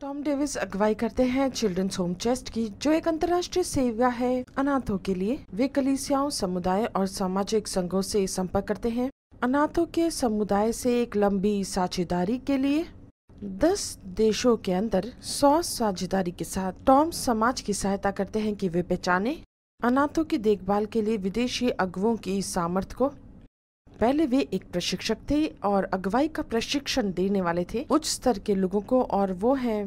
Tom Davis अगुवाई करते हैं चिल्ड्रंस होम चेस्ट की जो एक अंतर्राष्ट्रीय सेवा है अनाथों के लिए वे कलिसियाओं समुदाय और सामाजिक संघों से संपर्क करते हैं अनाथों के समुदाय से एक लंबी साझेदारी के लिए दस देशों के अंदर सौ साझेदारी के साथ टॉम समाज की सहायता करते हैं कि वे पहचाने अनाथों की देखभाल के लिए विदेशी अगुओं की सामर्थ्य को पहले वे एक प्रशिक्षक थे और अगुवाई का प्रशिक्षण देने वाले थे उच्च स्तर के लोगों को और वो है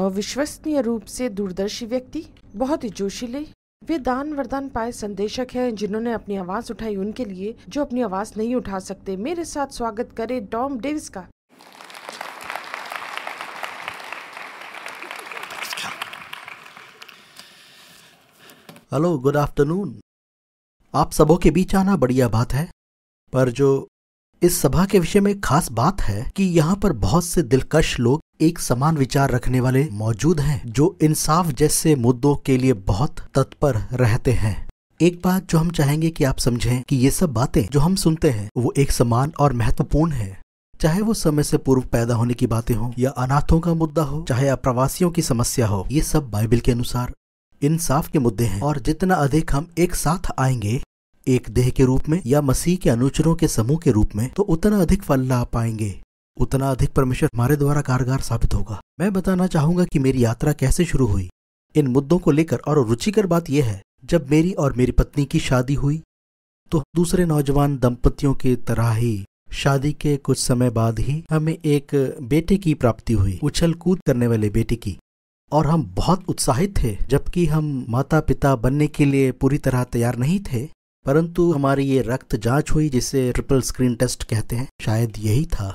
अविश्वसनीय रूप से दूरदर्शी व्यक्ति बहुत ही जोशीले वे दान वरदान पाए संदेशक हैं जिन्होंने अपनी आवाज उठाई उनके लिए जो अपनी आवाज नहीं उठा सकते मेरे साथ स्वागत करे डॉम डेविस का हेलो गुड आफ्टरनून आप सबों के बीच आना बढ़िया बात है पर जो इस सभा के विषय में खास बात है कि यहाँ पर बहुत से दिलकश लोग एक समान विचार रखने वाले मौजूद हैं जो इंसाफ जैसे मुद्दों के लिए बहुत तत्पर रहते हैं एक बात जो हम चाहेंगे कि आप समझें कि ये सब बातें जो हम सुनते हैं वो एक समान और महत्वपूर्ण है चाहे वो समय से पूर्व पैदा होने की बातें हो या अनाथों का मुद्दा हो चाहे अप्रवासियों की समस्या हो ये सब बाइबल के अनुसार इंसाफ के मुद्दे हैं और जितना अधिक हम एक साथ आएंगे एक देह के रूप में या मसीह के अनुचरों के समूह के रूप में तो उतना अधिक फल ला पाएंगे उतना अधिक परमेश्वर हमारे द्वारा कारगर साबित होगा मैं बताना चाहूंगा कि मेरी यात्रा कैसे शुरू हुई इन मुद्दों को लेकर और रुचिकर बात यह है जब मेरी और मेरी पत्नी की शादी हुई तो दूसरे नौजवान दंपतियों की तरह ही शादी के कुछ समय बाद ही हमें एक बेटे की प्राप्ति हुई उछल कूद करने वाले बेटे की और हम बहुत उत्साहित थे जबकि हम माता पिता बनने के लिए पूरी तरह तैयार नहीं थे परंतु हमारी ये रक्त जांच हुई जिसे ट्रिपल स्क्रीन टेस्ट कहते हैं शायद यही था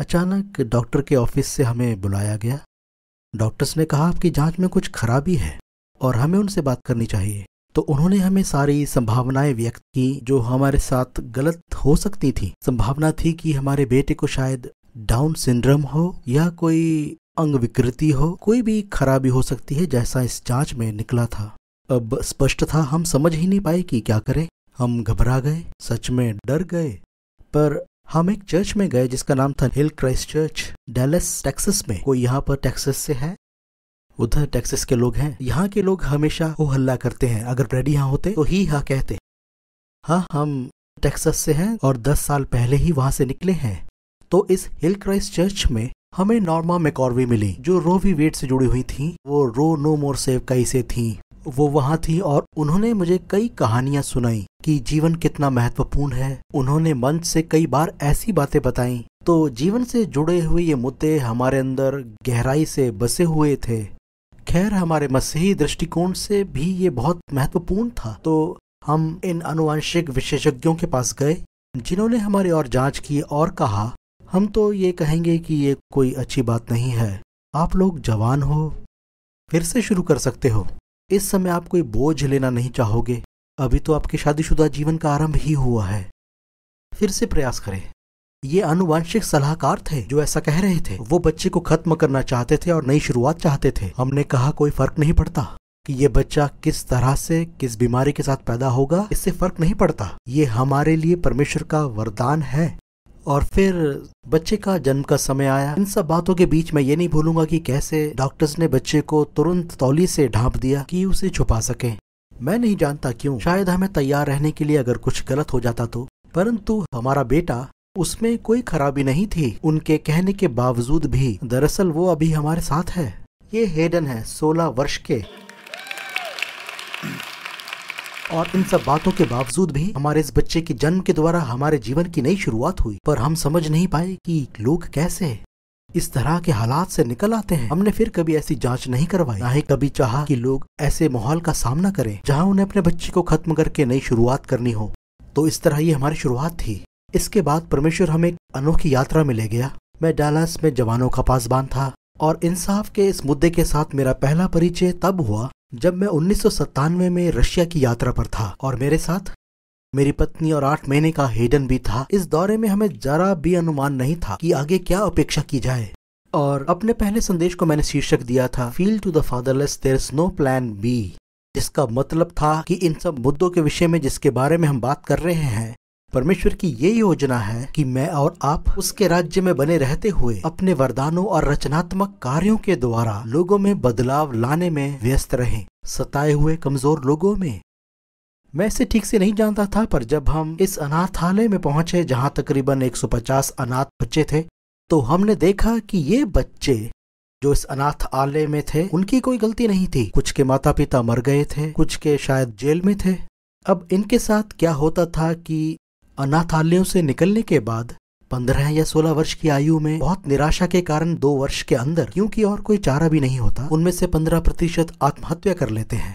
अचानक डॉक्टर के ऑफिस से हमें बुलाया गया डॉक्टर्स ने कहा आपकी जांच में कुछ खराबी है और हमें उनसे बात करनी चाहिए तो उन्होंने हमें सारी संभावनाएं व्यक्त की जो हमारे साथ गलत हो सकती थी संभावना थी कि हमारे बेटे को शायद डाउन सिंड्रोम हो या कोई अंग विकृति हो कोई भी खराबी हो सकती है जैसा इस जांच में निकला था अब स्पष्ट था हम समझ ही नहीं पाए कि क्या करें हम घबरा गए सच में डर गए पर हम एक चर्च में गए जिसका नाम था Hill Christ Church Dallas Texas में कोई यहाँ पर टेक्सस से है उधर टेक्सस के लोग हैं यहाँ के लोग हमेशा हो हल्ला करते हैं अगर ब्रेड यहाँ होते तो ही हा कहते हाँ हम टेक्सस से हैं और दस साल पहले ही वहां से निकले हैं तो इस हिल क्राइस्ट चर्च में हमें नॉर्मा मेकॉर्वी मिली जो रोवी वेट से जुड़ी हुई थी वो रो नो मोर सेव कई से थी वो वहाँ थी और उन्होंने मुझे कई कहानियाँ सुनाई कि जीवन कितना महत्वपूर्ण है उन्होंने मंच से कई बार ऐसी बातें बताई तो जीवन से जुड़े हुए ये मुद्दे हमारे अंदर गहराई से बसे हुए थे खैर हमारे मसीही दृष्टिकोण से भी ये बहुत महत्वपूर्ण था तो हम इन अनुवांशिक विशेषज्ञों के पास गए जिन्होंने हमारे और जांच की और कहा हम तो ये कहेंगे कि ये कोई अच्छी बात नहीं है आप लोग जवान हो फिर से शुरू कर सकते हो इस समय आप कोई बोझ लेना नहीं चाहोगे अभी तो आपके शादीशुदा जीवन का आरंभ ही हुआ है फिर से प्रयास करें ये अनुवांशिक सलाहकार थे जो ऐसा कह रहे थे वो बच्चे को खत्म करना चाहते थे और नई शुरुआत चाहते थे हमने कहा कोई फर्क नहीं पड़ता कि ये बच्चा किस तरह से किस बीमारी के साथ पैदा होगा इससे फर्क नहीं पड़ता ये हमारे लिए परमेश्वर का वरदान है और फिर बच्चे का जन्म का समय आया इन सब बातों के बीच मैं ये नहीं भूलूंगा कि कैसे डॉक्टर्स ने बच्चे को तुरंत तौली से ढांप दिया कि उसे छुपा सके मैं नहीं जानता क्यों शायद हमें तैयार रहने के लिए अगर कुछ गलत हो जाता तो परंतु हमारा बेटा उसमें कोई खराबी नहीं थी उनके कहने के बावजूद भी दरअसल वो अभी हमारे साथ है ये हेडन है सोलह वर्ष के और इन सब बातों के बावजूद भी हमारे इस बच्चे के जन्म के द्वारा हमारे जीवन की नई शुरुआत हुई पर हम समझ नहीं पाए कि लोग कैसे इस तरह के हालात से निकल आते हैं हमने फिर कभी ऐसी जांच नहीं करवाई ना ही कभी चाहा कि लोग ऐसे माहौल का सामना करें जहां उन्हें अपने बच्चे को खत्म करके नई शुरुआत करनी हो तो इस तरह ये हमारी शुरुआत थी इसके बाद परमेश्वर हमें एक अनोखी यात्रा में ले गया मैं डालास में जवानों का पासबान था और इंसाफ के इस मुद्दे के साथ मेरा पहला परिचय तब हुआ जब मैं उन्नीस में रशिया की यात्रा पर था और मेरे साथ मेरी पत्नी और आठ महीने का हेडन भी था इस दौरे में हमें जरा भी अनुमान नहीं था कि आगे क्या अपेक्षा की जाए और अपने पहले संदेश को मैंने शीर्षक दिया था feel to the fatherless there is no plan B जिसका मतलब था कि इन सब मुद्दों के विषय में जिसके बारे में हम बात कर रहे हैं परमेश्वर की ये योजना है कि मैं और आप उसके राज्य में बने रहते हुए अपने वरदानों और रचनात्मक कार्यों के द्वारा लोगों में बदलाव लाने में व्यस्त रहें सताए हुए कमजोर लोगों में मैं इसे ठीक से नहीं जानता था पर जब हम इस अनाथालय में पहुंचे जहां तकरीबन 150 अनाथ बच्चे थे तो हमने देखा कि ये बच्चे जो इस अनाथालय में थे उनकी कोई गलती नहीं थी कुछ के माता पिता मर गए थे कुछ के शायद जेल में थे अब इनके साथ क्या होता था कि अनाथालयों से निकलने के बाद पंद्रह या सोलह वर्ष की आयु में बहुत निराशा के कारण दो वर्ष के अंदर क्योंकि और कोई चारा भी नहीं होता उनमें से पंद्रह प्रतिशत आत्महत्या कर लेते हैं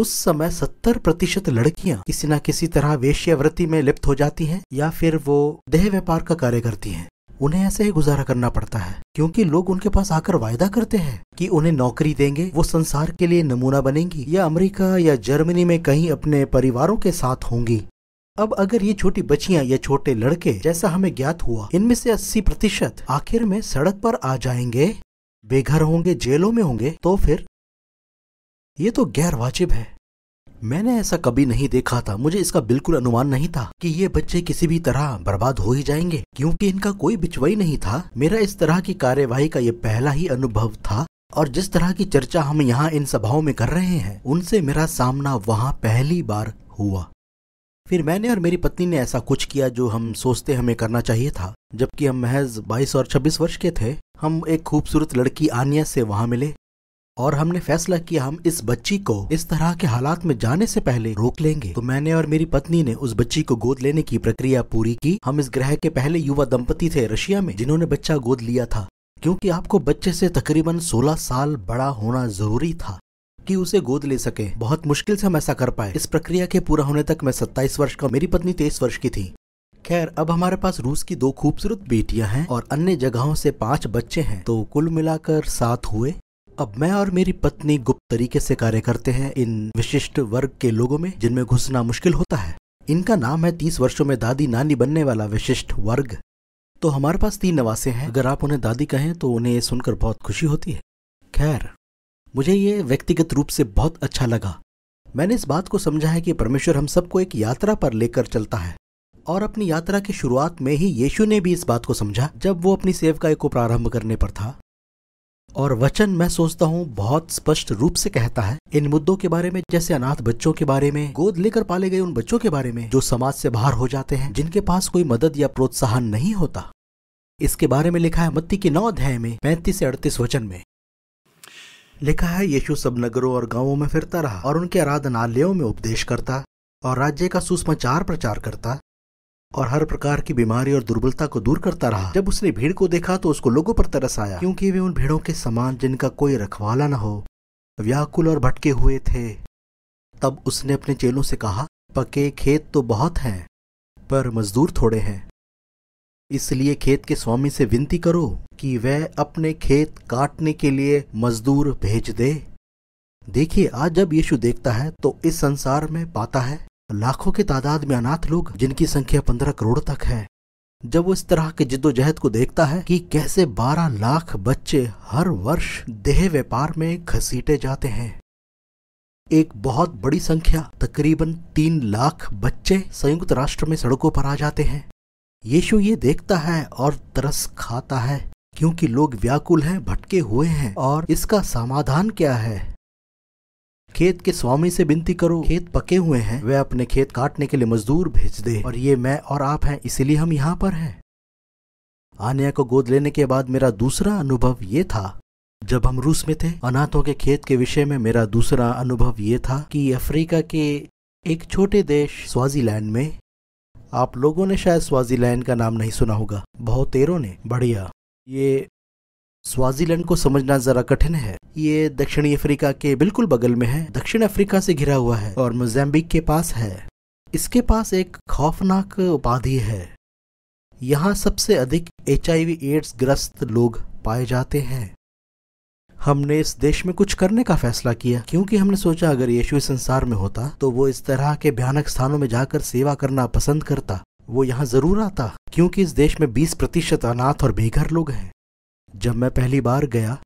उस समय सत्तर प्रतिशत लड़कियां किसी न किसी तरह वेश्यावृत्ति में लिप्त हो जाती हैं या फिर वो देह व्यापार का कार्य करती हैं उन्हें ऐसे ही गुजारा करना पड़ता है क्योंकि लोग उनके पास आकर वायदा करते हैं कि उन्हें नौकरी देंगे वो संसार के लिए नमूना बनेंगी या अमेरिका या जर्मनी में कहीं अपने परिवारों के साथ होंगी अब अगर ये छोटी बच्चियां या छोटे लड़के जैसा हमें ज्ञात हुआ इनमें से 80 प्रतिशत आखिर में सड़क पर आ जाएंगे बेघर होंगे जेलों में होंगे तो फिर ये तो गैर वाजिब है मैंने ऐसा कभी नहीं देखा था मुझे इसका बिल्कुल अनुमान नहीं था कि ये बच्चे किसी भी तरह बर्बाद हो ही जाएंगे क्योंकि इनका कोई बिचवई नहीं था मेरा इस तरह की कार्यवाही का ये पहला ही अनुभव था और जिस तरह की चर्चा हम यहाँ इन सभाओं में कर रहे हैं उनसे मेरा सामना वहाँ पहली बार हुआ फिर मैंने और मेरी पत्नी ने ऐसा कुछ किया जो हम सोचते हमें करना चाहिए था जबकि हम महज 22 और 26 वर्ष के थे हम एक खूबसूरत लड़की आनिया से वहां मिले और हमने फैसला किया हम इस बच्ची को इस तरह के हालात में जाने से पहले रोक लेंगे तो मैंने और मेरी पत्नी ने उस बच्ची को गोद लेने की प्रक्रिया पूरी की हम इस ग्रह के पहले युवा दंपति थे रशिया में जिन्होंने बच्चा गोद लिया था क्योंकि आपको बच्चे से तकरीबन 16 साल बड़ा होना जरूरी था कि उसे गोद ले सके बहुत मुश्किल से हम ऐसा कर पाए इस प्रक्रिया के पूरा होने तक मैं सत्ताईस वर्ष का मेरी पत्नी तेईस वर्ष की थी खैर अब हमारे पास रूस की दो खूबसूरत बेटियां हैं और अन्य जगहों से पांच बच्चे हैं तो कुल मिलाकर सात हुए अब मैं और मेरी पत्नी गुप्त तरीके से कार्य करते हैं इन विशिष्ट वर्ग के लोगों में जिनमें घुसना मुश्किल होता है इनका नाम है तीस वर्षों में दादी नानी बनने वाला विशिष्ट वर्ग तो हमारे पास तीन नवासे हैं अगर आप उन्हें दादी कहें तो उन्हें सुनकर बहुत खुशी होती है खैर मुझे ये व्यक्तिगत रूप से बहुत अच्छा लगा मैंने इस बात को समझा है कि परमेश्वर हम सबको एक यात्रा पर लेकर चलता है और अपनी यात्रा की शुरुआत में ही यीशु ने भी इस बात को समझा जब वो अपनी सेवकाई को प्रारंभ करने पर था और वचन मैं सोचता हूँ बहुत स्पष्ट रूप से कहता है इन मुद्दों के बारे में जैसे अनाथ बच्चों के बारे में गोद लेकर पाले गए उन बच्चों के बारे में जो समाज से बाहर हो जाते हैं जिनके पास कोई मदद या प्रोत्साहन नहीं होता इसके बारे में लिखा है मत्ती के नौ अध्याय में पैंतीस से अड़तीस वचन में लिखा है यीशु सब नगरों और गांवों में फिरता रहा और उनके आराधनालयों में उपदेश करता और राज्य का सुसमाचार प्रचार करता और हर प्रकार की बीमारी और दुर्बलता को दूर करता रहा जब उसने भीड़ को देखा तो उसको लोगों पर तरस आया क्योंकि वे उन भीड़ों के समान जिनका कोई रखवाला न हो व्याकुल और भटके हुए थे तब उसने अपने चेलों से कहा पके खेत तो बहुत हैं पर मजदूर थोड़े हैं इसलिए खेत के स्वामी से विनती करो कि वह अपने खेत काटने के लिए मजदूर भेज दे देखिए आज जब यीशु देखता है तो इस संसार में पाता है लाखों की तादाद में अनाथ लोग जिनकी संख्या पंद्रह करोड़ तक है जब वो इस तरह के जिद्दोजहद को देखता है कि कैसे बारह लाख बच्चे हर वर्ष देह व्यापार में घसीटे जाते हैं एक बहुत बड़ी संख्या तकरीबन तीन लाख बच्चे संयुक्त राष्ट्र में सड़कों पर आ जाते हैं यीशु ये देखता है और तरस खाता है क्योंकि लोग व्याकुल हैं भटके हुए हैं और इसका समाधान क्या है खेत के स्वामी से विनती करो खेत पके हुए हैं वह अपने खेत काटने के लिए मजदूर भेज दे और ये मैं और आप हैं इसीलिए हम यहाँ पर हैं आनिया को गोद लेने के बाद मेरा दूसरा अनुभव ये था जब हम रूस में थे अनाथों के खेत के विषय में मेरा दूसरा अनुभव ये था कि अफ्रीका के एक छोटे देश स्वाजीलैंड में आप लोगों ने शायद स्वाजीलैंड का नाम नहीं सुना होगा बहुतेरों ने बढ़िया ये स्वाजीलैंड को समझना जरा कठिन है ये दक्षिणी अफ्रीका के बिल्कुल बगल में है दक्षिण अफ्रीका से घिरा हुआ है और मोजैम्बिक के पास है इसके पास एक खौफनाक उपाधि है यहाँ सबसे अधिक एच एड्स ग्रस्त लोग पाए जाते हैं हमने इस देश में कुछ करने का फैसला किया क्योंकि हमने सोचा अगर यीशु संसार में होता तो वो इस तरह के भयानक स्थानों में जाकर सेवा करना पसंद करता वो यहाँ जरूर आता क्योंकि इस देश में 20 प्रतिशत अनाथ और बेघर लोग हैं जब मैं पहली बार गया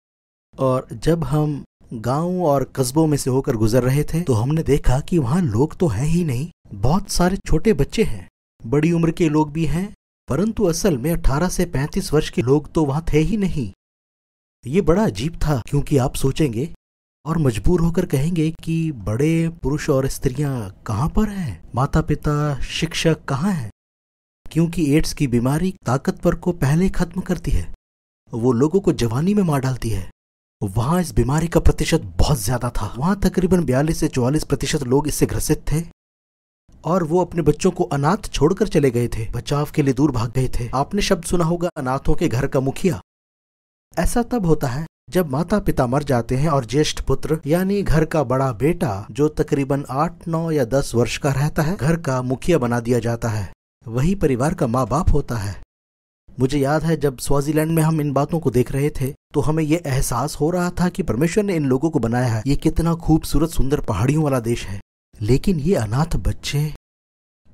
और जब हम गांव और कस्बों में से होकर गुजर रहे थे तो हमने देखा कि वहाँ लोग तो हैं ही नहीं बहुत सारे छोटे बच्चे हैं बड़ी उम्र के लोग भी हैं परंतु असल में 18 से 35 वर्ष के लोग तो वहाँ थे ही नहीं तो ये बड़ा अजीब था क्योंकि आप सोचेंगे और मजबूर होकर कहेंगे कि बड़े पुरुष और स्त्रियां कहां पर हैं माता पिता शिक्षक कहाँ हैं क्योंकि एड्स की बीमारी ताकतवर को पहले खत्म करती है वो लोगों को जवानी में मार डालती है वहां इस बीमारी का प्रतिशत बहुत ज़्यादा था वहां तकरीबन बयालीस से चौवालीस प्रतिशत लोग इससे ग्रसित थे और वो अपने बच्चों को अनाथ छोड़कर चले गए थे बचाव के लिए दूर भाग गए थे आपने शब्द सुना होगा अनाथों के घर का मुखिया ऐसा तब होता है जब माता पिता मर जाते हैं और ज्येष्ठ पुत्र यानी घर का बड़ा बेटा जो तकरीबन आठ नौ या दस वर्ष का रहता है घर का मुखिया बना दिया जाता है वही परिवार का माँ बाप होता है मुझे याद है जब स्वाजीलैंड में हम इन बातों को देख रहे थे तो हमें यह एहसास हो रहा था कि परमेश्वर ने इन लोगों को बनाया है ये कितना खूबसूरत सुंदर पहाड़ियों वाला देश है लेकिन ये अनाथ बच्चे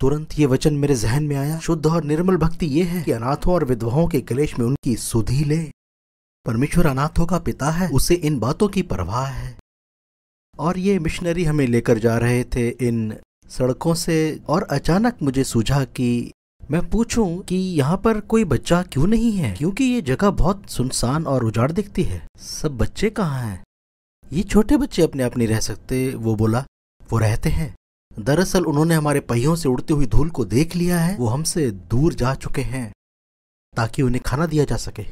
तुरंत ये वचन मेरे जहन में आया शुद्ध और निर्मल भक्ति ये है कि अनाथों और विधवाओं के कलेश में उनकी सुधी ले परमेश्वर अनाथों का पिता है उसे इन बातों की परवाह है और ये मिशनरी हमें लेकर जा रहे थे इन सड़कों से और अचानक मुझे सूझा कि मैं पूछूं कि यहाँ पर कोई बच्चा क्यों नहीं है क्योंकि ये जगह बहुत सुनसान और उजाड़ दिखती है सब बच्चे कहाँ हैं ये छोटे बच्चे अपने आप नहीं रह सकते वो बोला वो रहते हैं दरअसल उन्होंने हमारे पहियों से उड़ती हुई धूल को देख लिया है वो हमसे दूर जा चुके हैं ताकि उन्हें खाना दिया जा सके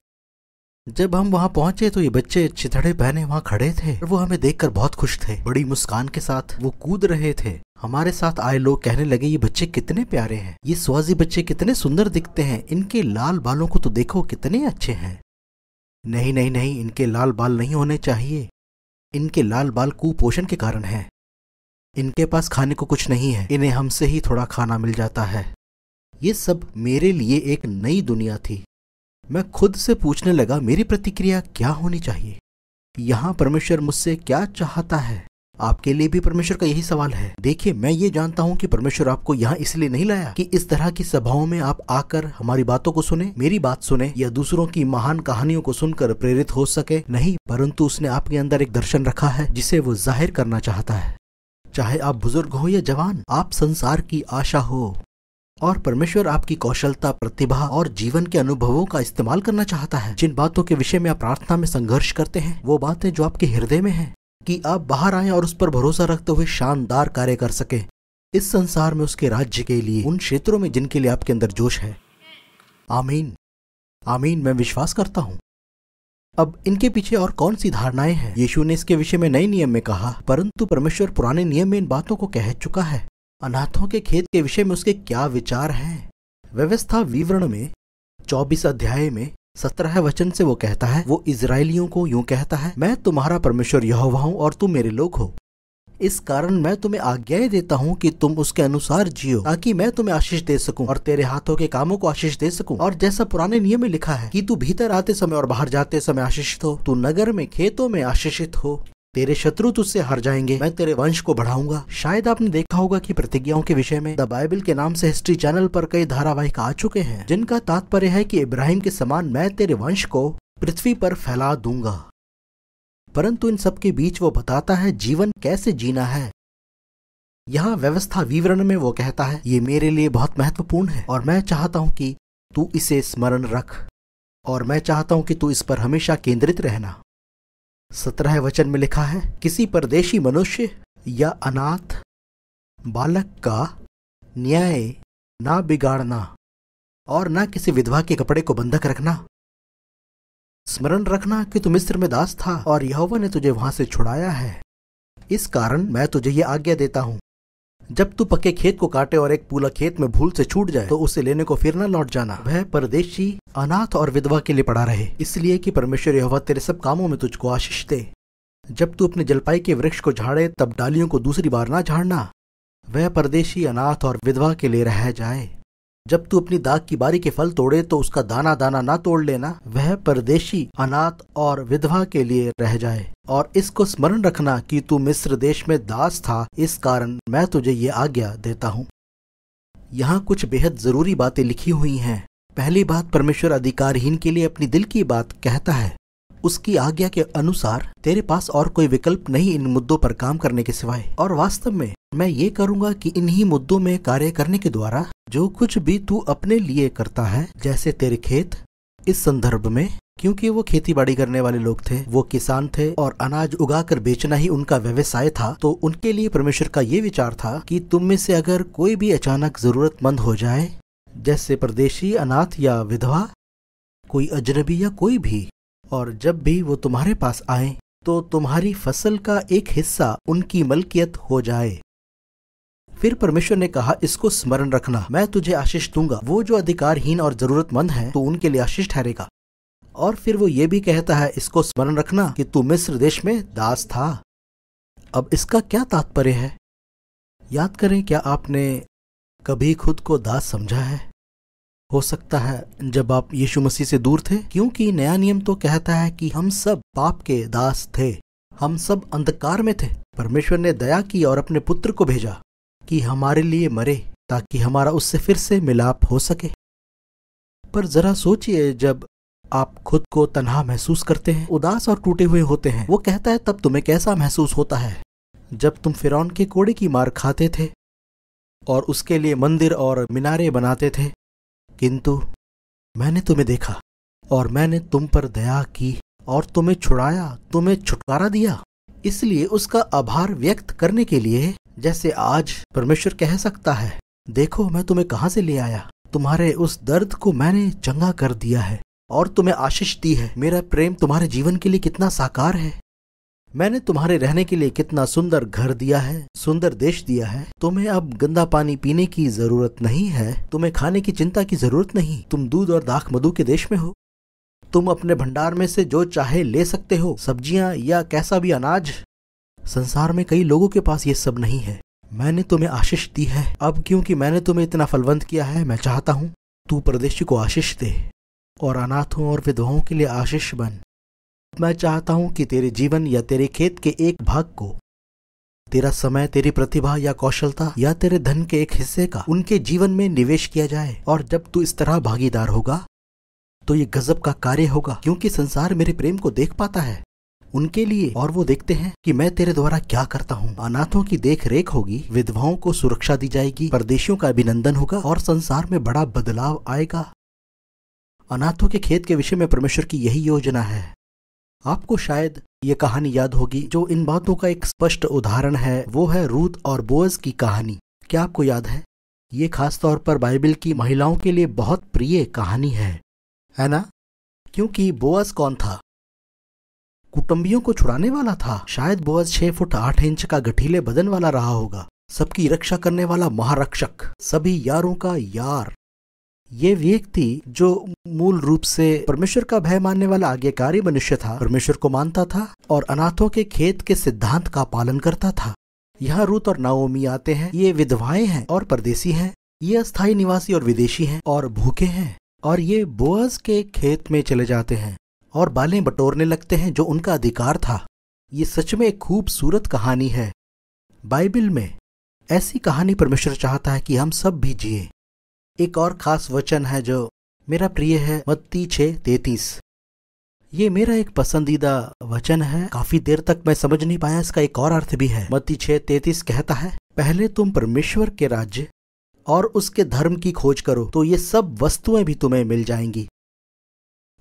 जब हम वहाँ पहुंचे तो ये बच्चे चिथड़े पहने वहाँ खड़े थे और वो हमें देखकर बहुत खुश थे बड़ी मुस्कान के साथ वो कूद रहे थे हमारे साथ आए लोग कहने लगे ये बच्चे कितने प्यारे हैं ये स्वाजी बच्चे कितने सुंदर दिखते हैं इनके लाल बालों को तो देखो कितने अच्छे हैं नहीं नहीं नहीं इनके लाल बाल नहीं होने चाहिए इनके लाल बाल कुपोषण के कारण हैं इनके पास खाने को कुछ नहीं है इन्हें हमसे ही थोड़ा खाना मिल जाता है ये सब मेरे लिए एक नई दुनिया थी मैं खुद से पूछने लगा मेरी प्रतिक्रिया क्या होनी चाहिए यहाँ परमेश्वर मुझसे क्या चाहता है आपके लिए भी परमेश्वर का यही सवाल है देखिए मैं ये जानता हूँ कि परमेश्वर आपको यहाँ इसलिए नहीं लाया कि इस तरह की सभाओं में आप आकर हमारी बातों को सुने मेरी बात सुने या दूसरों की महान कहानियों को सुनकर प्रेरित हो सके नहीं परंतु उसने आपके अंदर एक दर्शन रखा है जिसे वो जाहिर करना चाहता है चाहे आप बुजुर्ग हो या जवान आप संसार की आशा हो और परमेश्वर आपकी कौशलता प्रतिभा और जीवन के अनुभवों का इस्तेमाल करना चाहता है जिन बातों के विषय में आप प्रार्थना में संघर्ष करते हैं वो बातें जो आपके हृदय में है कि आप बाहर आए और उस पर भरोसा रखते हुए शानदार कार्य कर सके इस संसार में उसके राज्य के लिए उन क्षेत्रों में जिनके लिए आपके अंदर जोश है आमीन आमीन मैं विश्वास करता हूँ अब इनके पीछे और कौन सी धारणाएं हैं यीशु ने इसके विषय में नए नियम में कहा परंतु परमेश्वर पुराने नियम में इन बातों को कह चुका है अनाथों के खेत के विषय में उसके क्या विचार हैं व्यवस्था विवरण में चौबीस अध्याय में सत्रह वचन से वो कहता है वो इसराइलियों को यूं कहता है मैं तुम्हारा परमेश्वर यह हूं और तुम मेरे लोग हो इस कारण मैं तुम्हें आज्ञाएं देता हूं कि तुम उसके अनुसार जियो ताकि मैं तुम्हें आशीष दे सकूं और तेरे हाथों के कामों को आशीष दे सकूं और जैसा पुराने नियम में लिखा है कि तू भीतर आते समय और बाहर जाते समय आशीषित हो तू नगर में खेतों में आशीषित हो तेरे शत्रु तुझसे हार जाएंगे मैं तेरे वंश को बढ़ाऊंगा शायद आपने देखा होगा कि प्रतिज्ञाओं के विषय में द बाइबल के नाम से हिस्ट्री चैनल पर कई धारावाहिक आ चुके हैं जिनका तात्पर्य है कि इब्राहिम के समान मैं तेरे वंश को पृथ्वी पर फैला दूंगा परंतु इन सबके बीच वो बताता है जीवन कैसे जीना है यहाँ व्यवस्था विवरण में वो कहता है ये मेरे लिए बहुत महत्वपूर्ण है और मैं चाहता हूँ कि तू इसे स्मरण रख और मैं चाहता हूँ कि तू इस पर हमेशा केंद्रित रहना सत्रह वचन में लिखा है किसी परदेशी मनुष्य या अनाथ बालक का न्याय ना बिगाड़ना और ना किसी विधवा के कपड़े को बंधक रखना स्मरण रखना कि तू मिस्र में दास था और यहोवा ने तुझे वहां से छुड़ाया है इस कारण मैं तुझे ये आज्ञा देता हूं जब तू पक्के खेत को काटे और एक पूला खेत में भूल से छूट जाए तो उसे लेने को फिर न लौट जाना वह परदेशी अनाथ और विधवा के लिए पड़ा रहे इसलिए कि परमेश्वर यहोवा तेरे सब कामों में तुझको आशीष दे जब तू अपने जलपाई के वृक्ष को झाड़े तब डालियों को दूसरी बार ना झाड़ना वह परदेशी अनाथ और विधवा के लिए रह जाए जब तू अपनी दाग की बारी के फल तोड़े तो उसका दाना दाना ना तोड़ लेना वह परदेशी अनाथ और विधवा के लिए रह जाए और इसको स्मरण रखना कि तू मिस्र देश में दास था इस कारण मैं तुझे ये आज्ञा देता हूँ यहाँ कुछ बेहद ज़रूरी बातें लिखी हुई हैं पहली बात परमेश्वर अधिकारहीन के लिए अपनी दिल की बात कहता है उसकी आज्ञा के अनुसार तेरे पास और कोई विकल्प नहीं इन मुद्दों पर काम करने के सिवाय और वास्तव में मैं ये करूंगा कि इन्हीं मुद्दों में कार्य करने के द्वारा जो कुछ भी तू अपने लिए करता है जैसे तेरे खेत इस संदर्भ में क्योंकि वो खेतीबाड़ी करने वाले लोग थे वो किसान थे और अनाज उगाकर बेचना ही उनका व्यवसाय था तो उनके लिए परमेश्वर का ये विचार था कि तुम में से अगर कोई भी अचानक जरूरतमंद हो जाए जैसे परदेशी अनाथ या विधवा कोई अजनबी या कोई भी और जब भी वो तुम्हारे पास आए तो तुम्हारी फसल का एक हिस्सा उनकी मलकियत हो जाए फिर परमेश्वर ने कहा इसको स्मरण रखना मैं तुझे आशीष दूंगा वो जो अधिकारहीन और जरूरतमंद है तो उनके लिए आशीष ठहरेगा और फिर वो ये भी कहता है इसको स्मरण रखना कि तू मिस्र देश में दास था अब इसका क्या तात्पर्य है याद करें क्या आपने कभी खुद को दास समझा है हो सकता है जब आप यीशु मसीह से दूर थे क्योंकि नया नियम तो कहता है कि हम सब पाप के दास थे हम सब अंधकार में थे परमेश्वर ने दया की और अपने पुत्र को भेजा कि हमारे लिए मरे ताकि हमारा उससे फिर से मिलाप हो सके पर जरा सोचिए जब आप खुद को तनहा महसूस करते हैं उदास और टूटे हुए होते हैं वो कहता है तब तुम्हें कैसा महसूस होता है जब तुम फिरौन के कोड़े की मार खाते थे और उसके लिए मंदिर और मीनारे बनाते थे किंतु मैंने तुम्हें देखा और मैंने तुम पर दया की और तुम्हें छुड़ाया तुम्हें छुटकारा दिया इसलिए उसका आभार व्यक्त करने के लिए जैसे आज परमेश्वर कह सकता है देखो मैं तुम्हें कहाँ से ले आया तुम्हारे उस दर्द को मैंने चंगा कर दिया है और तुम्हें आशीष दी है मेरा प्रेम तुम्हारे जीवन के लिए कितना साकार है मैंने तुम्हारे रहने के लिए कितना सुंदर घर दिया है सुंदर देश दिया है तुम्हें अब गंदा पानी पीने की जरूरत नहीं है तुम्हें खाने की चिंता की जरूरत नहीं तुम दूध और दाख मधु के देश में हो तुम अपने भंडार में से जो चाहे ले सकते हो सब्जियां या कैसा भी अनाज संसार में कई लोगों के पास ये सब नहीं है मैंने तुम्हें आशीष दी है अब क्योंकि मैंने तुम्हें इतना फलवंत किया है मैं चाहता हूं तू प्रदेश को आशीष दे और अनाथों और विधवाओं के लिए आशीष बन मैं चाहता हूं कि तेरे जीवन या तेरे खेत के एक भाग को तेरा समय तेरी प्रतिभा या कौशलता या तेरे धन के एक हिस्से का उनके जीवन में निवेश किया जाए और जब तू इस तरह भागीदार होगा तो ये गजब का कार्य होगा क्योंकि संसार मेरे प्रेम को देख पाता है उनके लिए और वो देखते हैं कि मैं तेरे द्वारा क्या करता हूँ अनाथों की देख रेख होगी विधवाओं को सुरक्षा दी जाएगी परदेशियों का अभिनंदन होगा और संसार में बड़ा बदलाव आएगा अनाथों के खेत के विषय में परमेश्वर की यही योजना है आपको शायद ये कहानी याद होगी जो इन बातों का एक स्पष्ट उदाहरण है वो है रूद और बोअस की कहानी क्या आपको याद है ये खास तौर पर बाइबल की महिलाओं के लिए बहुत प्रिय कहानी है है ना क्योंकि बोअस कौन था कुटुंबियों को छुड़ाने वाला था शायद बोअज छह फुट आठ इंच का गठीले बदन वाला रहा होगा सबकी रक्षा करने वाला महारक्षक सभी यारों का यार ये व्यक्ति जो मूल रूप से परमेश्वर का भय मानने वाला आज्ञाकारी मनुष्य था परमेश्वर को मानता था और अनाथों के खेत के सिद्धांत का पालन करता था यहाँ रूत और नाओमी आते हैं ये विधवाएं हैं और परदेसी हैं ये अस्थायी निवासी और विदेशी हैं और भूखे हैं और ये बोअज के खेत में चले जाते हैं और बालें बटोरने लगते हैं जो उनका अधिकार था ये सच में एक खूबसूरत कहानी है बाइबिल में ऐसी कहानी परमेश्वर चाहता है कि हम सब भी जिए एक और खास वचन है जो मेरा प्रिय है मत्ती छे तैतीस ये मेरा एक पसंदीदा वचन है काफी देर तक मैं समझ नहीं पाया इसका एक और अर्थ भी है मत्ती छे तैतीस कहता है पहले तुम परमेश्वर के राज्य और उसके धर्म की खोज करो तो ये सब वस्तुएं भी तुम्हें मिल जाएंगी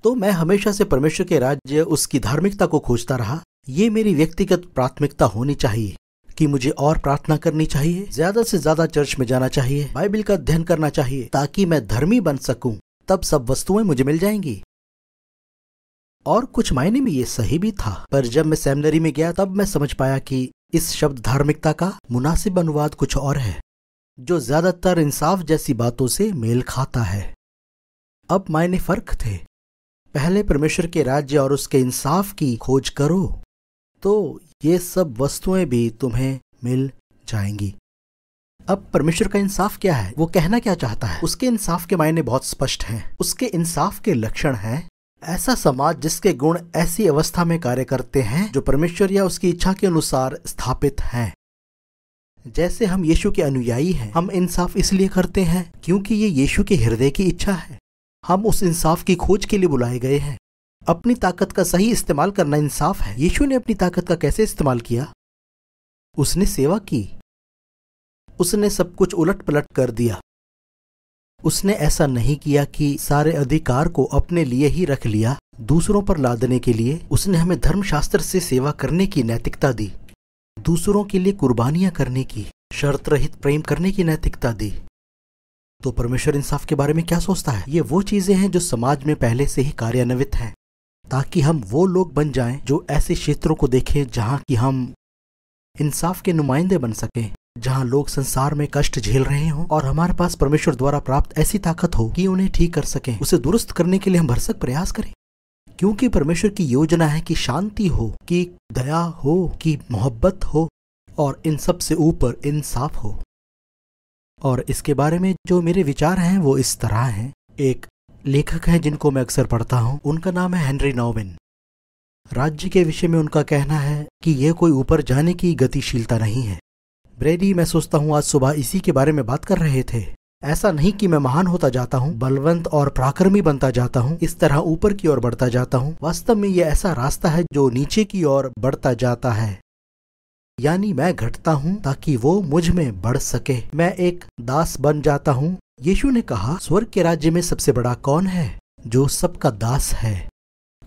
तो मैं हमेशा से परमेश्वर के राज्य उसकी धार्मिकता को खोजता रहा ये मेरी व्यक्तिगत प्राथमिकता होनी चाहिए कि मुझे और प्रार्थना करनी चाहिए ज्यादा से ज्यादा चर्च में जाना चाहिए बाइबिल का अध्ययन करना चाहिए ताकि मैं धर्मी बन सकूं तब सब वस्तुएं मुझे मिल जाएंगी और कुछ मायने में ये सही भी था पर जब मैं सेमिनरी में गया तब मैं समझ पाया कि इस शब्द धार्मिकता का मुनासिब अनुवाद कुछ और है जो ज्यादातर इंसाफ जैसी बातों से मेल खाता है अब मायने फर्क थे पहले परमेश्वर के राज्य और उसके इंसाफ की खोज करो तो ये सब वस्तुएं भी तुम्हें मिल जाएंगी अब परमेश्वर का इंसाफ क्या है वो कहना क्या चाहता है उसके इंसाफ के मायने बहुत स्पष्ट हैं उसके इंसाफ के लक्षण हैं ऐसा समाज जिसके गुण ऐसी अवस्था में कार्य करते हैं जो परमेश्वर या उसकी इच्छा के अनुसार स्थापित हैं जैसे हम यीशु के अनुयायी हैं हम इंसाफ इसलिए करते हैं क्योंकि ये यीशु के हृदय की इच्छा है हम उस इंसाफ की खोज के लिए बुलाए गए हैं अपनी ताकत का सही इस्तेमाल करना इंसाफ है यीशु ने अपनी ताकत का कैसे इस्तेमाल किया उसने सेवा की उसने सब कुछ उलट पलट कर दिया उसने ऐसा नहीं किया कि सारे अधिकार को अपने लिए ही रख लिया दूसरों पर लादने के लिए उसने हमें धर्मशास्त्र से सेवा करने की नैतिकता दी दूसरों के लिए कुर्बानियां करने की शर्त रहित प्रेम करने की नैतिकता दी तो परमेश्वर इंसाफ के बारे में क्या सोचता है ये वो चीजें हैं जो समाज में पहले से ही कार्यान्वित हैं ताकि हम वो लोग बन जाएं जो ऐसे क्षेत्रों को देखें जहाँ की हम इंसाफ के नुमाइंदे बन सकें जहाँ लोग संसार में कष्ट झेल रहे हों और हमारे पास परमेश्वर द्वारा प्राप्त ऐसी ताकत हो कि उन्हें ठीक कर सकें उसे दुरुस्त करने के लिए हम भरसक प्रयास करें क्योंकि परमेश्वर की योजना है कि शांति हो कि दया हो कि मोहब्बत हो और इन सब से ऊपर इंसाफ हो और इसके बारे में जो मेरे विचार हैं वो इस तरह हैं एक लेखक हैं जिनको मैं अक्सर पढ़ता हूँ उनका नाम है हेनरी नॉविन राज्य के विषय में उनका कहना है कि यह कोई ऊपर जाने की गतिशीलता नहीं है ब्रेडी मैं सोचता हूँ आज सुबह इसी के बारे में बात कर रहे थे ऐसा नहीं कि मैं महान होता जाता हूँ बलवंत और पराक्रमी बनता जाता हूँ इस तरह ऊपर की ओर बढ़ता जाता हूँ वास्तव में यह ऐसा रास्ता है जो नीचे की ओर बढ़ता जाता है यानी मैं घटता हूँ ताकि वो मुझ में बढ़ सके मैं एक दास बन जाता हूँ यीशु ने कहा स्वर्ग के राज्य में सबसे बड़ा कौन है जो सबका दास है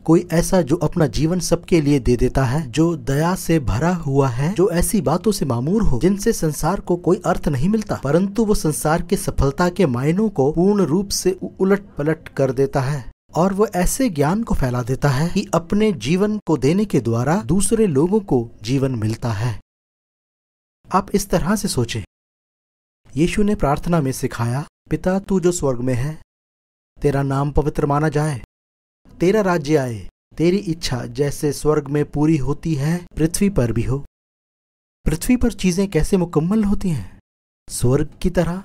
कोई ऐसा जो अपना जीवन सबके लिए दे देता है जो दया से भरा हुआ है जो ऐसी बातों से मामूर हो जिनसे संसार को कोई अर्थ नहीं मिलता परंतु वो संसार के सफलता के मायनों को पूर्ण रूप से उलट पलट कर देता है और वो ऐसे ज्ञान को फैला देता है कि अपने जीवन को देने के द्वारा दूसरे लोगों को जीवन मिलता है आप इस तरह से सोचें यीशु ने प्रार्थना में सिखाया पिता तू जो स्वर्ग में है तेरा नाम पवित्र माना जाए तेरा राज्य आए तेरी इच्छा जैसे स्वर्ग में पूरी होती है पृथ्वी पर भी हो पृथ्वी पर चीजें कैसे मुकम्मल होती हैं स्वर्ग की तरह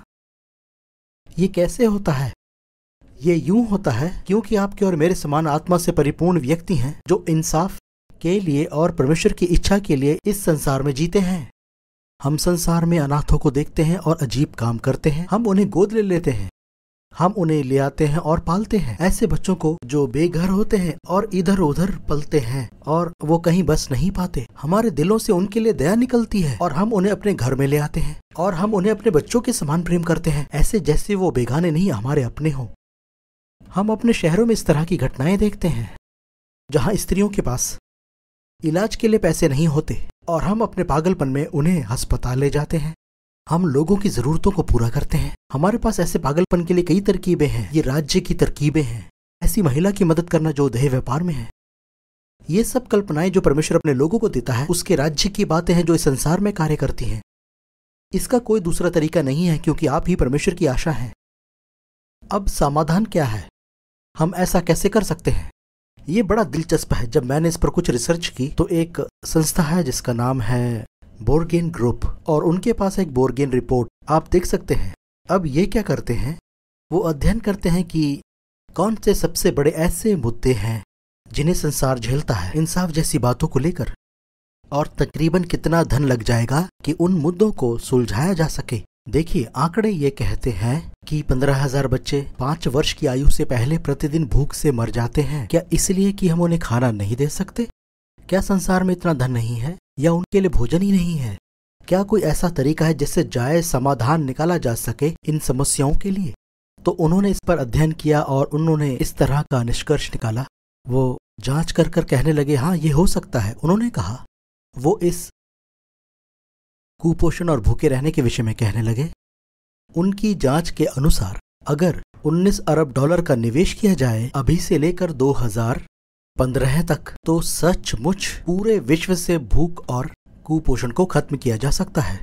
ये कैसे होता है ये यूं होता है क्योंकि आपके और मेरे समान आत्मा से परिपूर्ण व्यक्ति हैं जो इंसाफ के लिए और परमेश्वर की इच्छा के लिए इस संसार में जीते हैं हम संसार में अनाथों को देखते हैं और अजीब काम करते हैं हम उन्हें गोद ले लेते हैं हम उन्हें ले आते हैं और पालते हैं ऐसे बच्चों को जो बेघर होते हैं और इधर उधर पलते हैं और वो कहीं बस नहीं पाते हमारे दिलों से उनके लिए दया निकलती है और हम उन्हें अपने घर में ले आते हैं और हम उन्हें अपने बच्चों के समान प्रेम करते हैं ऐसे जैसे वो बेगाने नहीं हमारे अपने हों हम अपने शहरों में इस तरह की घटनाएं देखते हैं जहां स्त्रियों के पास इलाज के लिए पैसे नहीं होते और हम अपने पागलपन में उन्हें अस्पताल ले जाते हैं हम लोगों की जरूरतों को पूरा करते हैं हमारे पास ऐसे पागलपन के लिए कई तरकीबें हैं ये राज्य की तरकीबें हैं ऐसी महिला की मदद करना जो देह व्यापार में है ये सब कल्पनाएं जो परमेश्वर अपने लोगों को देता है उसके राज्य की बातें हैं जो इस संसार में कार्य करती हैं इसका कोई दूसरा तरीका नहीं है क्योंकि आप ही परमेश्वर की आशा है अब समाधान क्या है हम ऐसा कैसे कर सकते हैं ये बड़ा दिलचस्प है जब मैंने इस पर कुछ रिसर्च की तो एक संस्था है जिसका नाम है बोर्गेन ग्रुप और उनके पास एक बोर्गेन रिपोर्ट आप देख सकते हैं अब ये क्या करते हैं वो अध्ययन करते हैं कि कौन से सबसे बड़े ऐसे मुद्दे हैं जिन्हें संसार झेलता है इंसाफ जैसी बातों को लेकर और तकरीबन कितना धन लग जाएगा कि उन मुद्दों को सुलझाया जा सके देखिए आंकड़े ये कहते हैं कि पंद्रह हजार बच्चे पाँच वर्ष की आयु से पहले प्रतिदिन भूख से मर जाते हैं क्या इसलिए कि हम उन्हें खाना नहीं दे सकते क्या संसार में इतना धन नहीं है या उनके लिए भोजन ही नहीं है क्या कोई ऐसा तरीका है जिससे जायज समाधान निकाला जा सके इन समस्याओं के लिए तो उन्होंने इस पर अध्ययन किया और उन्होंने इस तरह का निष्कर्ष निकाला वो जांच कर कर कहने लगे हाँ ये हो सकता है उन्होंने कहा वो इस कुपोषण और भूखे रहने के विषय में कहने लगे उनकी जांच के अनुसार अगर 19 अरब डॉलर का निवेश किया जाए अभी से लेकर 2015 तक तो सचमुच पूरे विश्व से भूख और कुपोषण को खत्म किया जा सकता है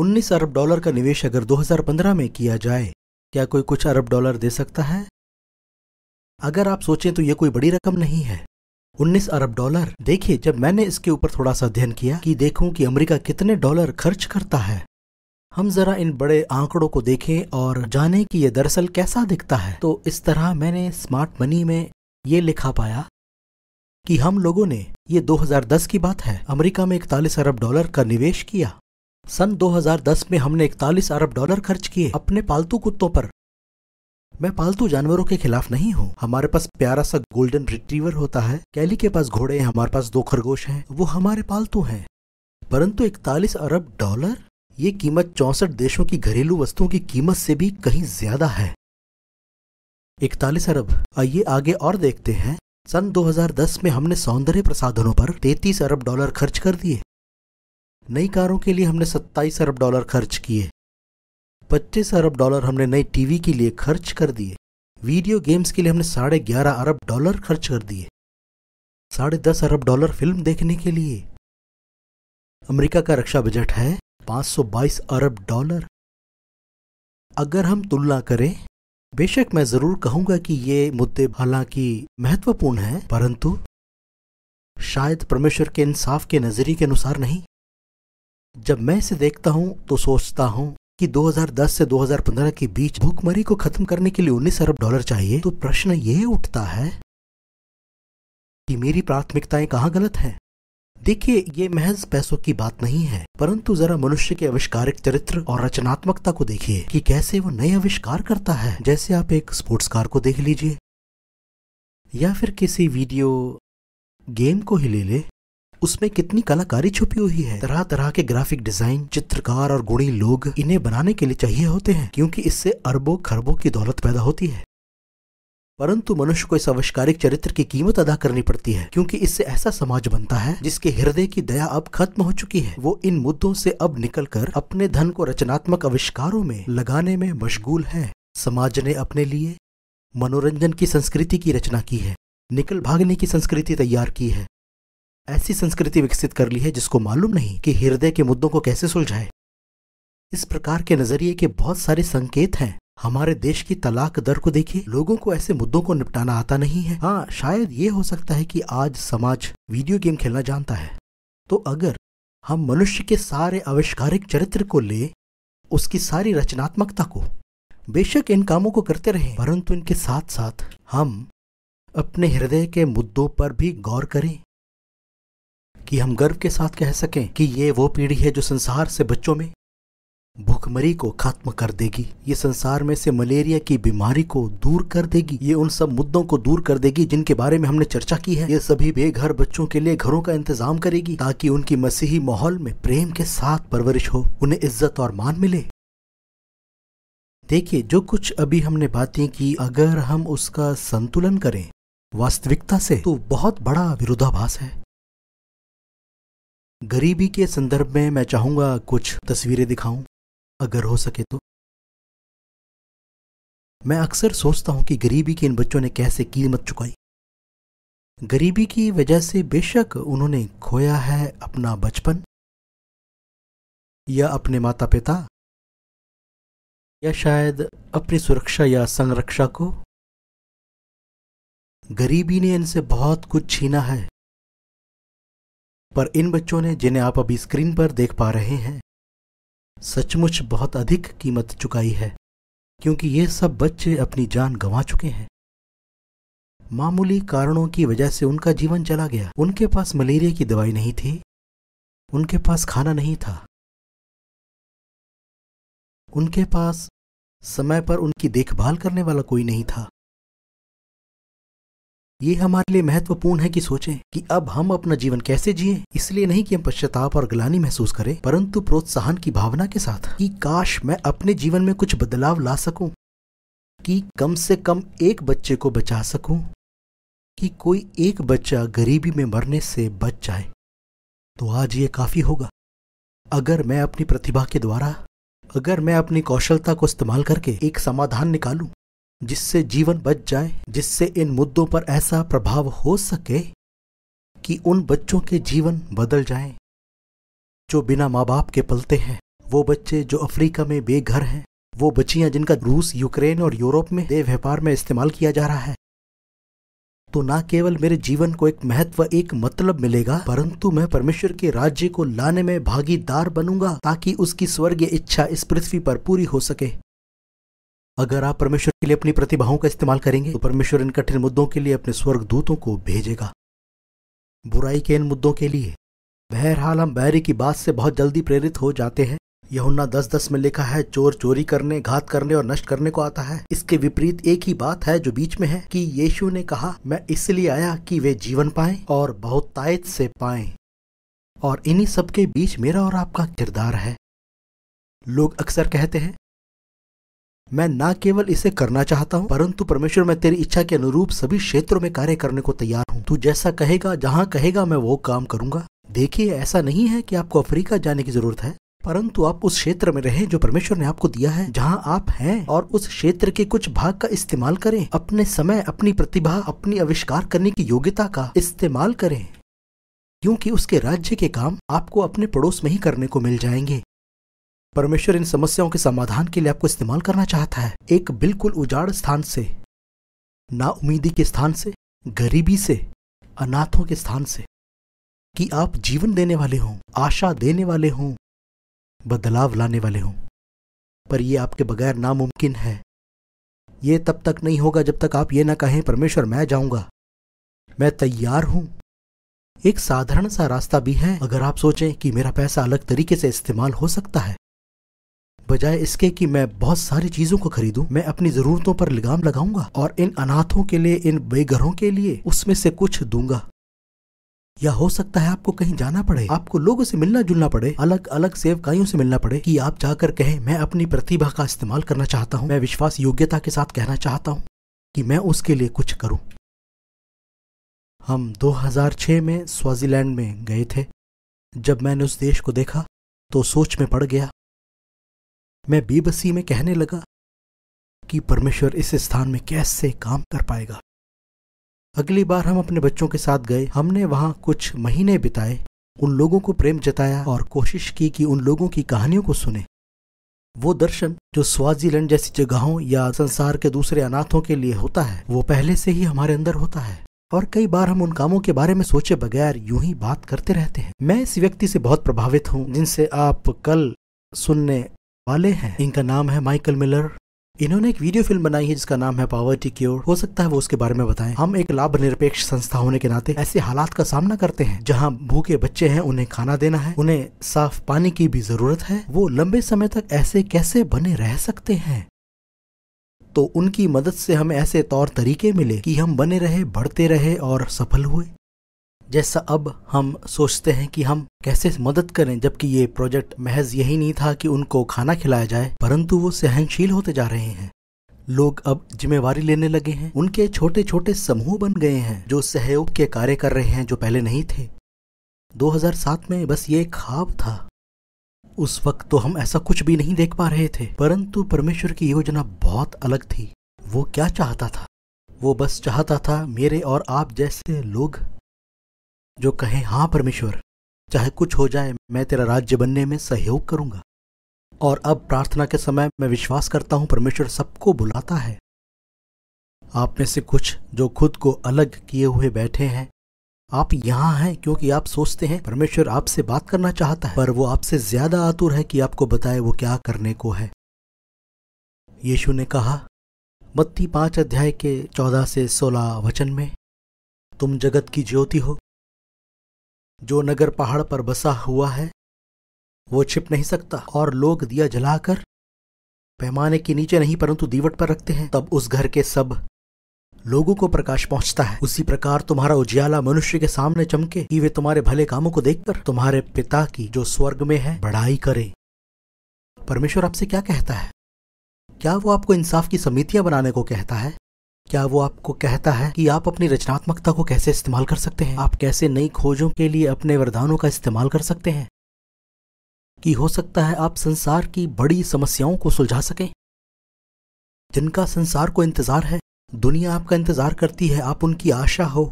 19 अरब डॉलर का निवेश अगर 2015 में किया जाए क्या कोई कुछ अरब डॉलर दे सकता है अगर आप सोचें तो यह कोई बड़ी रकम नहीं है उन्नीस अरब डॉलर देखिए जब मैंने इसके ऊपर थोड़ा सा अध्ययन किया कि देखूं कि अमेरिका कितने डॉलर खर्च करता है हम जरा इन बड़े आंकड़ों को देखें और जानें कि यह दरअसल कैसा दिखता है तो इस तरह मैंने स्मार्ट मनी में ये लिखा पाया कि हम लोगों ने ये 2010 की बात है अमेरिका में इकतालीस अरब डॉलर का निवेश किया सन 2010 में हमने इकतालीस अरब डॉलर खर्च किए अपने पालतू कुत्तों पर मैं पालतू जानवरों के खिलाफ नहीं हूँ हमारे पास प्यारा सा गोल्डन रिट्रीवर होता है कैली के पास घोड़े हैं हमारे पास दो खरगोश हैं वो हमारे पालतू हैं परंतु इकतालीस अरब डॉलर ये कीमत चौसठ देशों की घरेलू वस्तुओं की कीमत से भी कहीं ज्यादा है इकतालीस अरब आइए आगे और देखते हैं सन 2010 में हमने सौंदर्य प्रसाधनों पर 33 अरब डॉलर खर्च कर दिए नई कारों के लिए हमने 27 अरब डॉलर खर्च किए 25 अरब डॉलर हमने नई टीवी के लिए खर्च कर दिए वीडियो गेम्स के लिए हमने साढ़े ग्यारह अरब डॉलर खर्च कर दिए साढ़े दस अरब डॉलर फिल्म देखने के लिए अमेरिका का रक्षा बजट है 522 अरब डॉलर अगर हम तुलना करें बेशक मैं ज़रूर कहूंगा कि ये मुद्दे हालांकि महत्वपूर्ण हैं परंतु शायद परमेश्वर के इंसाफ के नज़रिए के अनुसार नहीं जब मैं इसे देखता हूं तो सोचता हूं कि 2010 से 2015 के बीच भूखमरी को खत्म करने के लिए 19 अरब डॉलर चाहिए तो प्रश्न ये उठता है कि मेरी प्राथमिकताएं कहाँ गलत हैं देखिए ये महज पैसों की बात नहीं है परंतु जरा मनुष्य के आविष्कारिक चरित्र और रचनात्मकता को देखिए कि कैसे वो नए आविष्कार करता है जैसे आप एक स्पोर्ट्स कार को देख लीजिए या फिर किसी वीडियो गेम को ही ले ले उसमें कितनी कलाकारी छुपी हुई है तरह तरह के ग्राफिक डिजाइन चित्रकार और गुणी लोग इन्हें बनाने के लिए चाहिए होते हैं क्योंकि इससे अरबों खरबों की दौलत पैदा होती है परंतु मनुष्य को इस आविष्कारिक चरित्र की कीमत अदा करनी पड़ती है क्योंकि इससे ऐसा समाज बनता है जिसके हृदय की दया अब खत्म हो चुकी है वो इन मुद्दों से अब निकलकर अपने धन को रचनात्मक आविष्कारों में लगाने में मशगूल है समाज ने अपने लिए मनोरंजन की संस्कृति की रचना की है निकल भागने की संस्कृति तैयार की है ऐसी संस्कृति विकसित कर ली है जिसको मालूम नहीं कि हृदय के मुद्दों को कैसे सुलझाए इस प्रकार के नजरिए के बहुत सारे संकेत हैं हमारे देश की तलाक दर को देखिए लोगों को ऐसे मुद्दों को निपटाना आता नहीं है हाँ शायद ये हो सकता है कि आज समाज वीडियो गेम खेलना जानता है तो अगर हम मनुष्य के सारे आविष्कारिक चरित्र को ले उसकी सारी रचनात्मकता को बेशक इन कामों को करते रहें परंतु इनके साथ साथ हम अपने हृदय के मुद्दों पर भी गौर करें कि हम गर्व के साथ कह सकें कि ये वो पीढ़ी है जो संसार से बच्चों में भूखमरी को खत्म कर देगी ये संसार में से मलेरिया की बीमारी को दूर कर देगी ये उन सब मुद्दों को दूर कर देगी जिनके बारे में हमने चर्चा की है ये सभी बेघर बच्चों के लिए घरों का इंतजाम करेगी ताकि उनकी मसीही माहौल में प्रेम के साथ परवरिश हो उन्हें इज्जत और मान मिले देखिए जो कुछ अभी हमने बातें की अगर हम उसका संतुलन करें वास्तविकता से तो बहुत बड़ा विरोधाभास है गरीबी के संदर्भ में मैं चाहूंगा कुछ तस्वीरें दिखाऊं अगर हो सके तो मैं अक्सर सोचता हूं कि गरीबी के इन बच्चों ने कैसे कीमत चुकाई गरीबी की वजह से बेशक उन्होंने खोया है अपना बचपन या अपने माता पिता या शायद अपनी सुरक्षा या संरक्षा को गरीबी ने इनसे बहुत कुछ छीना है पर इन बच्चों ने जिन्हें आप अभी स्क्रीन पर देख पा रहे हैं सचमुच बहुत अधिक कीमत चुकाई है क्योंकि ये सब बच्चे अपनी जान गंवा चुके हैं मामूली कारणों की वजह से उनका जीवन चला गया उनके पास मलेरिया की दवाई नहीं थी उनके पास खाना नहीं था उनके पास समय पर उनकी देखभाल करने वाला कोई नहीं था ये हमारे लिए महत्वपूर्ण है कि सोचें कि अब हम अपना जीवन कैसे जिए इसलिए नहीं कि हम पश्चाताप और ग्लानी महसूस करें परंतु प्रोत्साहन की भावना के साथ कि काश मैं अपने जीवन में कुछ बदलाव ला सकूं कि कम से कम एक बच्चे को बचा सकूं कि कोई एक बच्चा गरीबी में मरने से बच जाए तो आज ये काफ़ी होगा अगर मैं अपनी प्रतिभा के द्वारा अगर मैं अपनी कौशलता को इस्तेमाल करके एक समाधान निकालूं जिससे जीवन बच जाए जिससे इन मुद्दों पर ऐसा प्रभाव हो सके कि उन बच्चों के जीवन बदल जाएं, जो बिना माँ बाप के पलते हैं वो बच्चे जो अफ्रीका में बेघर हैं वो बच्चियां जिनका रूस यूक्रेन और यूरोप में दे व्यापार में इस्तेमाल किया जा रहा है तो ना केवल मेरे जीवन को एक महत्व एक मतलब मिलेगा परंतु मैं परमेश्वर के राज्य को लाने में भागीदार बनूंगा ताकि उसकी स्वर्गीय इच्छा इस पृथ्वी पर पूरी हो सके अगर आप परमेश्वर के लिए अपनी प्रतिभाओं का इस्तेमाल करेंगे तो परमेश्वर इन कठिन मुद्दों के लिए अपने स्वर्ग दूतों को भेजेगा बुराई के इन मुद्दों के लिए बहरहाल हम बैरी की बात से बहुत जल्दी प्रेरित हो जाते हैं यहुन्ना दस दस में लिखा है चोर चोरी करने घात करने और नष्ट करने को आता है इसके विपरीत एक ही बात है जो बीच में है कि यीशु ने कहा मैं इसलिए आया कि वे जीवन पाएं और बहुतायत से पाए और इन्हीं सबके बीच मेरा और आपका किरदार है लोग अक्सर कहते हैं मैं न केवल इसे करना चाहता हूँ परंतु परमेश्वर मैं तेरी इच्छा के अनुरूप सभी क्षेत्रों में कार्य करने को तैयार हूँ तू जैसा कहेगा जहाँ कहेगा मैं वो काम करूंगा देखिए ऐसा नहीं है कि आपको अफ्रीका जाने की जरूरत है परंतु आप उस क्षेत्र में रहें जो परमेश्वर ने आपको दिया है जहां आप हैं और उस क्षेत्र के कुछ भाग का इस्तेमाल करें अपने समय अपनी प्रतिभा अपनी आविष्कार करने की योग्यता का इस्तेमाल करें क्योंकि उसके राज्य के काम आपको अपने पड़ोस में ही करने को मिल जाएंगे परमेश्वर इन समस्याओं के समाधान के लिए आपको इस्तेमाल करना चाहता है एक बिल्कुल उजाड़ स्थान से ना उम्मीदी के स्थान से गरीबी से अनाथों के स्थान से कि आप जीवन देने वाले हों आशा देने वाले हों बदलाव लाने वाले हों पर यह आपके बगैर नामुमकिन है ये तब तक नहीं होगा जब तक आप ये ना कहें परमेश्वर मैं जाऊंगा मैं तैयार हूं एक साधारण सा रास्ता भी है अगर आप सोचें कि मेरा पैसा अलग तरीके से इस्तेमाल हो सकता है बजाय इसके कि मैं बहुत सारी चीजों को खरीदूं मैं अपनी जरूरतों पर लगाम लगाऊंगा और इन अनाथों के लिए इन बेघरों के लिए उसमें से कुछ दूंगा या हो सकता है आपको कहीं जाना पड़े आपको लोगों से मिलना जुलना पड़े अलग अलग सेवकाइयों से मिलना पड़े कि आप जाकर कहें मैं अपनी प्रतिभा का इस्तेमाल करना चाहता हूँ मैं विश्वास योग्यता के साथ कहना चाहता हूँ कि मैं उसके लिए कुछ करूँ हम 2006 में स्वाजीलैंड में गए थे जब मैंने उस देश को देखा तो सोच में पड़ गया मैं बेबसी में कहने लगा कि परमेश्वर इस स्थान में कैसे काम कर पाएगा अगली बार हम अपने बच्चों के साथ गए हमने वहाँ कुछ महीने बिताए उन लोगों को प्रेम जताया और कोशिश की कि उन लोगों की कहानियों को सुने वो दर्शन जो स्वाजीलैंड जैसी जगहों या संसार के दूसरे अनाथों के लिए होता है वो पहले से ही हमारे अंदर होता है और कई बार हम उन कामों के बारे में सोचे बगैर यूं ही बात करते रहते हैं मैं इस व्यक्ति से बहुत प्रभावित हूँ जिनसे आप कल सुनने वाले हैं इनका नाम है माइकल मिलर इन्होंने एक वीडियो फिल्म बनाई है जिसका नाम है पावर्टी क्योर हो सकता है वो उसके बारे में बताएं हम एक लाभ निरपेक्ष संस्था होने के नाते ऐसे हालात का सामना करते हैं जहां भूखे बच्चे हैं उन्हें खाना देना है उन्हें साफ पानी की भी जरूरत है वो लंबे समय तक ऐसे कैसे बने रह सकते हैं तो उनकी मदद से हमें ऐसे तौर तरीके मिले कि हम बने रहे बढ़ते रहे और सफल हुए जैसा अब हम सोचते हैं कि हम कैसे मदद करें जबकि ये प्रोजेक्ट महज यही नहीं था कि उनको खाना खिलाया जाए परंतु वो सहनशील होते जा रहे हैं लोग अब जिम्मेवारी लेने लगे हैं उनके छोटे छोटे समूह बन गए हैं जो सहयोग के कार्य कर रहे हैं जो पहले नहीं थे 2007 में बस ये खाब था उस वक्त तो हम ऐसा कुछ भी नहीं देख पा रहे थे परंतु परमेश्वर की योजना बहुत अलग थी वो क्या चाहता था वो बस चाहता था मेरे और आप जैसे लोग जो कहे हां परमेश्वर चाहे कुछ हो जाए मैं तेरा राज्य बनने में सहयोग करूंगा और अब प्रार्थना के समय मैं विश्वास करता हूं परमेश्वर सबको बुलाता है आप में से कुछ जो खुद को अलग किए हुए बैठे हैं आप यहां हैं क्योंकि आप सोचते हैं परमेश्वर आपसे बात करना चाहता है पर वो आपसे ज्यादा आतुर है कि आपको बताए वो क्या करने को है यीशु ने कहा मत्ती पांच अध्याय के चौदह से सोलह वचन में तुम जगत की ज्योति हो जो नगर पहाड़ पर बसा हुआ है वो छिप नहीं सकता और लोग दिया जलाकर पैमाने के नीचे नहीं परंतु दीवट पर रखते हैं तब उस घर के सब लोगों को प्रकाश पहुंचता है उसी प्रकार तुम्हारा उजियाला मनुष्य के सामने चमके कि वे तुम्हारे भले कामों को देखकर तुम्हारे पिता की जो स्वर्ग में है बड़ाई करे परमेश्वर आपसे क्या कहता है क्या वो आपको इंसाफ की समितियां बनाने को कहता है क्या वो आपको कहता है कि आप अपनी रचनात्मकता को कैसे इस्तेमाल कर सकते हैं आप कैसे नई खोजों के लिए अपने वरदानों का इस्तेमाल कर सकते हैं कि हो सकता है आप संसार की बड़ी समस्याओं को सुलझा सकें जिनका संसार को इंतजार है दुनिया आपका इंतजार करती है आप उनकी आशा हो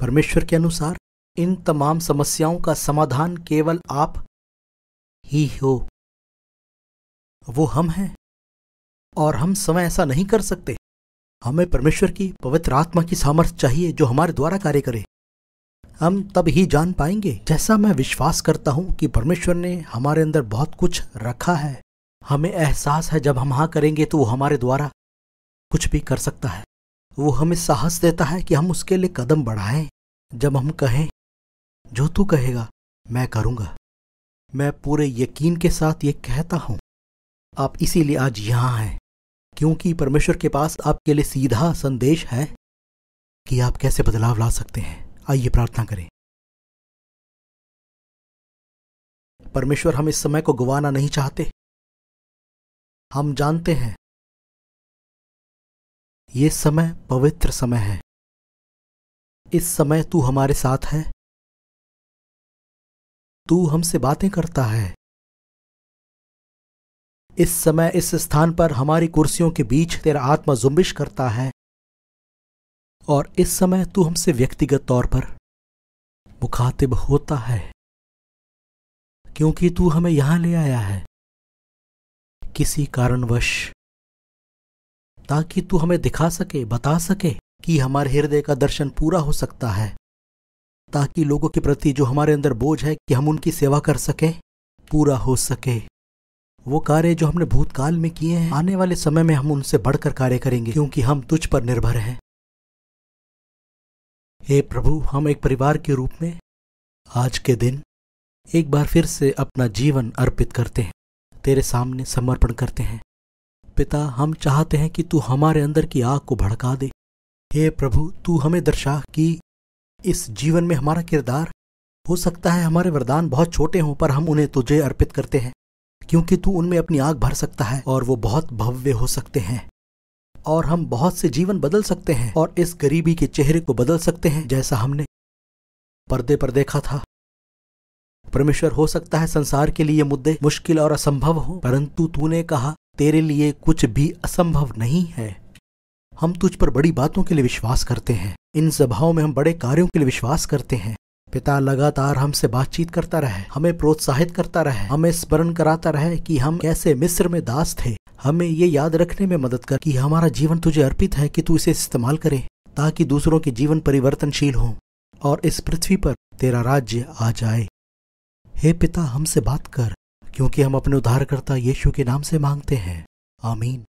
परमेश्वर के अनुसार इन तमाम समस्याओं का समाधान केवल आप ही हो वो हम हैं और हम समय ऐसा नहीं कर सकते हमें परमेश्वर की पवित्र आत्मा की सामर्थ्य चाहिए जो हमारे द्वारा कार्य करे हम तब ही जान पाएंगे जैसा मैं विश्वास करता हूं कि परमेश्वर ने हमारे अंदर बहुत कुछ रखा है हमें एहसास है जब हम हाँ करेंगे तो वो हमारे द्वारा कुछ भी कर सकता है वो हमें साहस देता है कि हम उसके लिए कदम बढ़ाएं जब हम कहें जो तू कहेगा मैं करूँगा मैं पूरे यकीन के साथ ये कहता हूं आप इसीलिए आज यहां हैं क्योंकि परमेश्वर के पास आपके लिए सीधा संदेश है कि आप कैसे बदलाव ला सकते हैं आइए प्रार्थना करें परमेश्वर हम इस समय को गवाना नहीं चाहते हम जानते हैं ये समय पवित्र समय है इस समय तू हमारे साथ है तू हमसे बातें करता है इस समय इस स्थान पर हमारी कुर्सियों के बीच तेरा आत्मा जुम्बिश करता है और इस समय तू हमसे व्यक्तिगत तौर पर मुखातिब होता है क्योंकि तू हमें यहां ले आया है किसी कारणवश ताकि तू हमें दिखा सके बता सके कि हमारे हृदय का दर्शन पूरा हो सकता है ताकि लोगों के प्रति जो हमारे अंदर बोझ है कि हम उनकी सेवा कर सकें पूरा हो सके वो कार्य जो हमने भूतकाल में किए हैं आने वाले समय में हम उनसे बढ़कर कार्य करेंगे क्योंकि हम तुझ पर निर्भर हैं हे प्रभु हम एक परिवार के रूप में आज के दिन एक बार फिर से अपना जीवन अर्पित करते हैं तेरे सामने समर्पण करते हैं पिता हम चाहते हैं कि तू हमारे अंदर की आग को भड़का दे हे प्रभु तू हमें दर्शा कि इस जीवन में हमारा किरदार हो सकता है हमारे वरदान बहुत छोटे हों पर हम उन्हें तुझे अर्पित करते हैं क्योंकि तू उनमें अपनी आग भर सकता है और वो बहुत भव्य हो सकते हैं और हम बहुत से जीवन बदल सकते हैं और इस गरीबी के चेहरे को बदल सकते हैं जैसा हमने पर्दे पर देखा था परमेश्वर हो सकता है संसार के लिए मुद्दे मुश्किल और असंभव हो परंतु तूने कहा तेरे लिए कुछ भी असंभव नहीं है हम तुझ पर बड़ी बातों के लिए विश्वास करते हैं इन सभाओं में हम बड़े कार्यों के लिए विश्वास करते हैं पिता लगातार हमसे बातचीत करता रहे हमें प्रोत्साहित करता रहे हमें स्मरण कराता रहे कि हम कैसे मिस्र में दास थे हमें ये याद रखने में मदद कर कि हमारा जीवन तुझे अर्पित है कि तू इसे इस्तेमाल करे ताकि दूसरों के जीवन परिवर्तनशील हो और इस पृथ्वी पर तेरा राज्य आ जाए हे पिता हमसे बात कर क्योंकि हम अपने उद्धारकर्ता यीशु के नाम से मांगते हैं आमीन